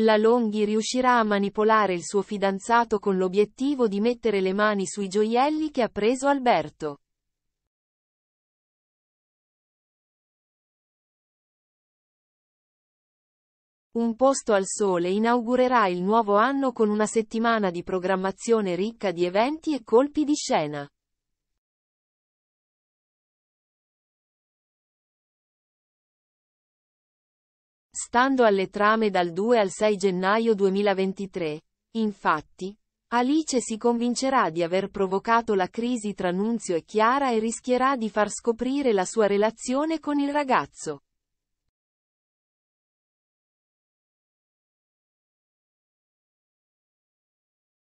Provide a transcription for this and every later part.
La Longhi riuscirà a manipolare il suo fidanzato con l'obiettivo di mettere le mani sui gioielli che ha preso Alberto. Un posto al sole inaugurerà il nuovo anno con una settimana di programmazione ricca di eventi e colpi di scena. Stando alle trame dal 2 al 6 gennaio 2023, infatti, Alice si convincerà di aver provocato la crisi tra Nunzio e Chiara e rischierà di far scoprire la sua relazione con il ragazzo.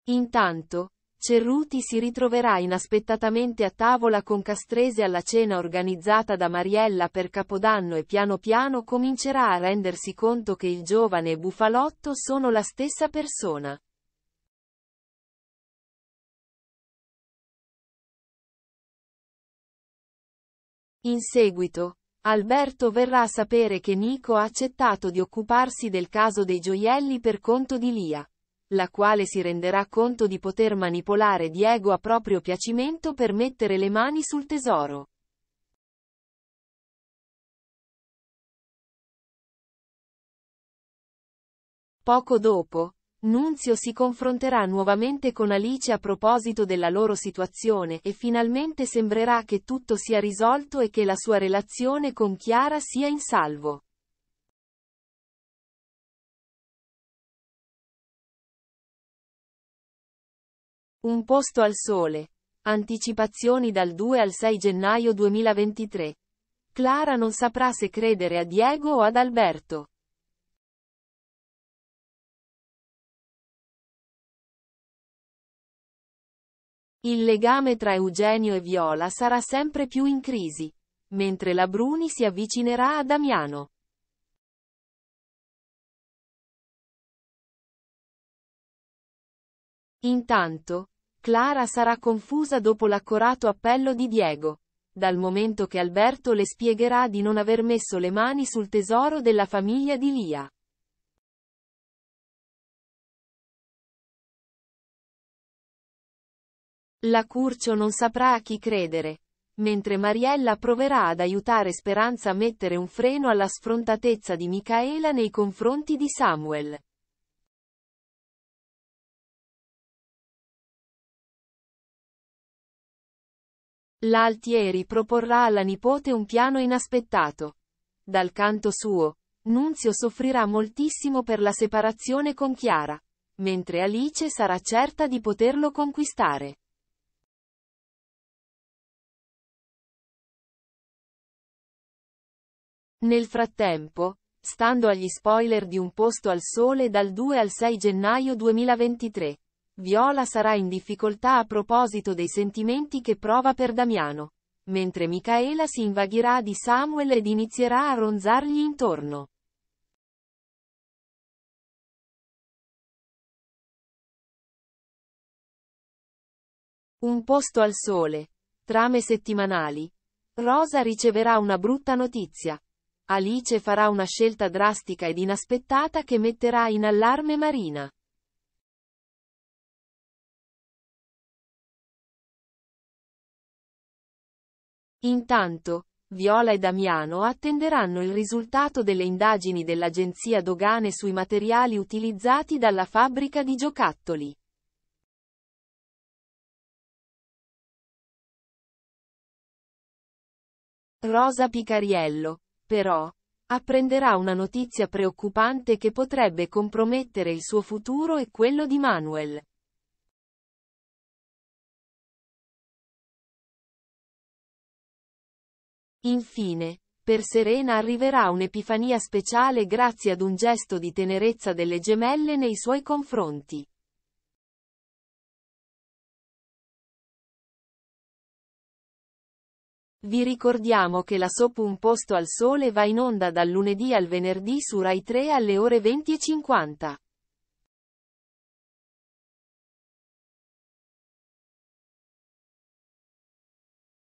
Intanto, Cerruti si ritroverà inaspettatamente a tavola con Castrese alla cena organizzata da Mariella per Capodanno e piano piano comincerà a rendersi conto che il giovane e Bufalotto sono la stessa persona. In seguito, Alberto verrà a sapere che Nico ha accettato di occuparsi del caso dei gioielli per conto di Lia la quale si renderà conto di poter manipolare Diego a proprio piacimento per mettere le mani sul tesoro. Poco dopo, Nunzio si confronterà nuovamente con Alice a proposito della loro situazione e finalmente sembrerà che tutto sia risolto e che la sua relazione con Chiara sia in salvo. Un posto al sole. Anticipazioni dal 2 al 6 gennaio 2023. Clara non saprà se credere a Diego o ad Alberto. Il legame tra Eugenio e Viola sarà sempre più in crisi, mentre la Bruni si avvicinerà a Damiano. Intanto, Clara sarà confusa dopo l'accorato appello di Diego. Dal momento che Alberto le spiegherà di non aver messo le mani sul tesoro della famiglia di Lia. La Curcio non saprà a chi credere. Mentre Mariella proverà ad aiutare Speranza a mettere un freno alla sfrontatezza di Micaela nei confronti di Samuel. L'Altieri proporrà alla nipote un piano inaspettato. Dal canto suo, Nunzio soffrirà moltissimo per la separazione con Chiara, mentre Alice sarà certa di poterlo conquistare. Nel frattempo, stando agli spoiler di Un posto al sole dal 2 al 6 gennaio 2023, Viola sarà in difficoltà a proposito dei sentimenti che prova per Damiano, mentre Micaela si invaghirà di Samuel ed inizierà a ronzargli intorno. Un posto al sole. Trame settimanali. Rosa riceverà una brutta notizia. Alice farà una scelta drastica ed inaspettata che metterà in allarme Marina. Intanto, Viola e Damiano attenderanno il risultato delle indagini dell'agenzia dogane sui materiali utilizzati dalla fabbrica di giocattoli. Rosa Picariello, però, apprenderà una notizia preoccupante che potrebbe compromettere il suo futuro e quello di Manuel. Infine, per Serena arriverà un'epifania speciale grazie ad un gesto di tenerezza delle gemelle nei suoi confronti. Vi ricordiamo che la SOP Un posto al sole va in onda dal lunedì al venerdì su Rai 3 alle ore 20.50.